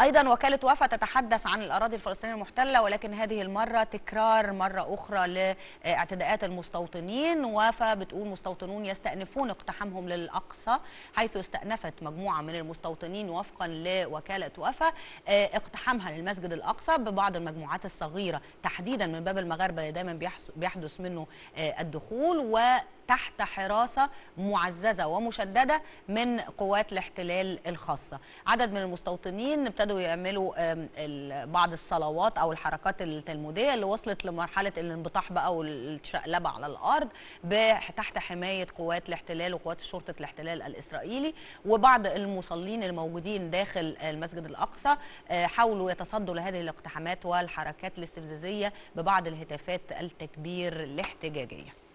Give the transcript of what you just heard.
أيضا وكالة وفا تتحدث عن الأراضي الفلسطينية المحتلة ولكن هذه المرة تكرار مرة أخرى لاعتداءات المستوطنين وفا بتقول مستوطنون يستأنفون اقتحامهم للأقصى حيث استأنفت مجموعة من المستوطنين وفقا لوكالة وفا اقتحامها للمسجد الأقصى ببعض المجموعات الصغيرة تحديدا من باب المغاربة اللي دايما بيحدث منه الدخول و تحت حراسة معززة ومشددة من قوات الاحتلال الخاصة عدد من المستوطنين ابتدوا يعملوا بعض الصلوات أو الحركات التلمودية اللي وصلت لمرحلة الانبطاح بقى والشقلبة على الأرض تحت حماية قوات الاحتلال وقوات شرطة الاحتلال الإسرائيلي وبعض المصلين الموجودين داخل المسجد الأقصى آه، حاولوا يتصدوا لهذه الاقتحامات والحركات الاستفزازية ببعض الهتافات التكبير الاحتجاجية